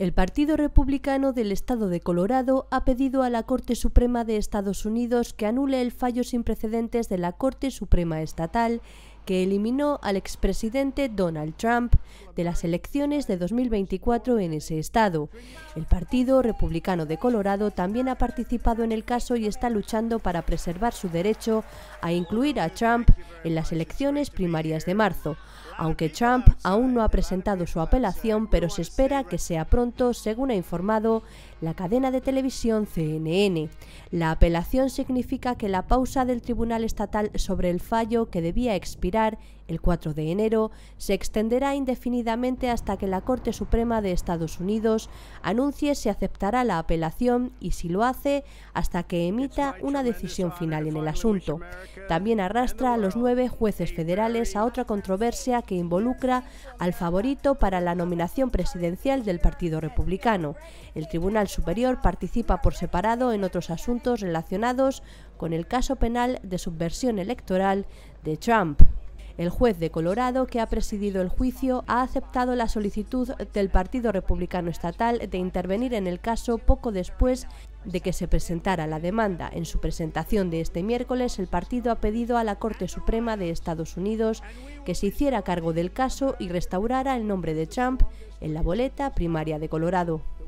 El Partido Republicano del Estado de Colorado ha pedido a la Corte Suprema de Estados Unidos que anule el fallo sin precedentes de la Corte Suprema Estatal que eliminó al expresidente Donald Trump de las elecciones de 2024 en ese estado. El Partido Republicano de Colorado también ha participado en el caso y está luchando para preservar su derecho a incluir a Trump en las elecciones primarias de marzo, aunque Trump aún no ha presentado su apelación, pero se espera que sea pronto, según ha informado la cadena de televisión CNN. La apelación significa que la pausa del Tribunal Estatal sobre el fallo que debía expirar el 4 de enero, se extenderá indefinidamente hasta que la Corte Suprema de Estados Unidos anuncie si aceptará la apelación y si lo hace, hasta que emita una decisión final en el asunto. También arrastra a los nueve jueces federales a otra controversia que involucra al favorito para la nominación presidencial del Partido Republicano. El Tribunal Superior participa por separado en otros asuntos relacionados con el caso penal de subversión electoral de Trump. El juez de Colorado, que ha presidido el juicio, ha aceptado la solicitud del Partido Republicano Estatal de intervenir en el caso poco después de que se presentara la demanda. En su presentación de este miércoles, el partido ha pedido a la Corte Suprema de Estados Unidos que se hiciera cargo del caso y restaurara el nombre de Trump en la boleta primaria de Colorado.